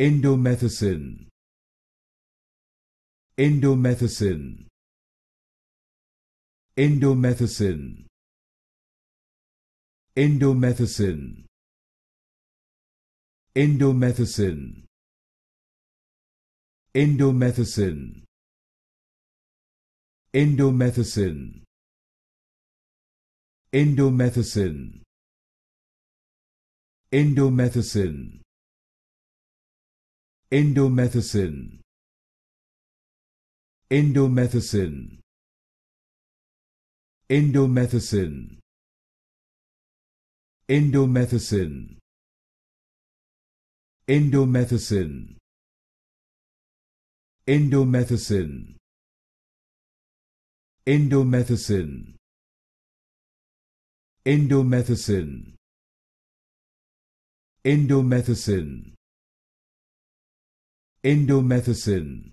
Indomethacin Indomethacin Indomethacin Indomethacin Indomethacin Indomethacin Indomethacin Indomethacin Indomethacin Indomethacin Indomethacin Indomethacin Indomethacin Indomethacin Indomethacin Indomethacin Indomethacin Indomethacin Indomethacin